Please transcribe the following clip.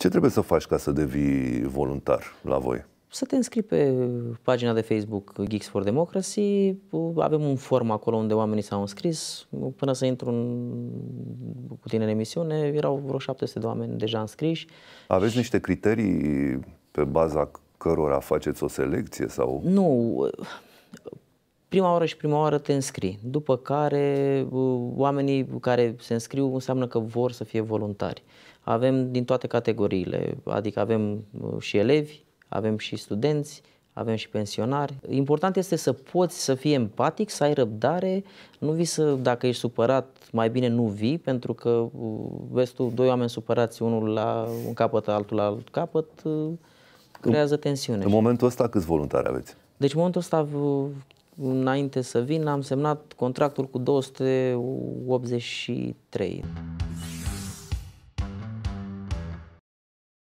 Ce trebuie să faci ca să devii voluntar la voi? Să te înscrii pe pagina de Facebook Geeks for Democracy. Avem un form acolo unde oamenii s-au înscris. Până să intru în, cu tine în emisiune, erau vreo 700 de oameni deja înscriși. Aveți niște criterii pe baza cărora faceți o selecție? sau? Nu, prima oră și prima oară te înscrii, după care uh, oamenii care se înscriu înseamnă că vor să fie voluntari. Avem din toate categoriile, adică avem uh, și elevi, avem și studenți, avem și pensionari. Important este să poți să fii empatic, să ai răbdare, nu vii să, dacă ești supărat, mai bine nu vii, pentru că uh, vezi tu, doi oameni supărați, unul la un capăt, altul la alt capăt, creează tensiune. În momentul ăsta câți voluntari aveți? Deci în momentul ăsta înainte să vin, am semnat contractul cu 283.